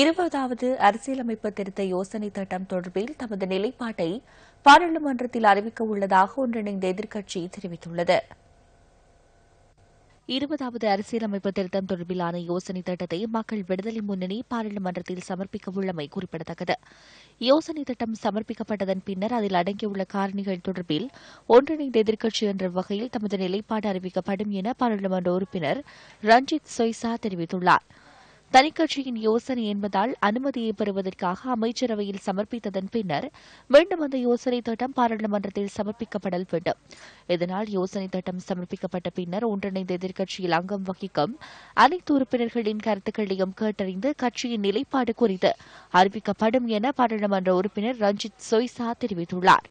இருபதாவது அரசியலமைப்பு திருத்த யோசனை திட்டம் தொடர்பில் தமது நிலைப்பாட்டை பாராளுமன்றத்தில் அறிவிக்க உள்ளதாக ஒன்றிணைந்த எதிர்க்கட்சி தெரிவித்துள்ளது இருபதாவது அரசியலமைப்பு திருத்தம் தொடர்பிலான யோசனை திட்டத்தை மக்கள் விடுதலை முன்னணி பாராளுமன்றத்தில் சமர்ப்பிக்க உள்ளமை குறிப்பிடத்தக்கது யோசனை திட்டம் சமர்ப்பிக்கப்பட்டதன் பின்னர் அதில் அடங்கியுள்ள காரணிகள் தொடர்பில் ஒன்றிணைந்த எதிர்க்கட்சி என்ற வகையில் தமது நிலைப்பாடு அறிவிக்கப்படும் என பாராளுமன்ற உறுப்பினர் ரஞ்சித் சொய்சா தெரிவித்துள்ளாா் தனிக்கட்சியின் யோசனை என்பதால் அனுமதியை பெறுவதற்காக அமைச்சரவையில் சமர்ப்பித்ததன் பின்னர் மீண்டும் அந்த யோசனை திட்டம் பாராளுமன்றத்தில் சமர்ப்பிக்கப்படல் வேண்டும் இதனால் யோசனை திட்டம் சமர்ப்பிக்கப்பட்ட பின்னர் ஒன்றிணைந்த எதிர்க்கட்சியில் அங்கம் வகிக்கும் அனைத்து உறுப்பினர்களின் கருத்துக்களையும் கேட்டறிந்து கட்சியின் நிலைப்பாடு குறித்து அறிவிக்கப்படும் என பாராளுமன்ற உறுப்பினர் ரஞ்சித் சொய்சா தெரிவித்துள்ளார்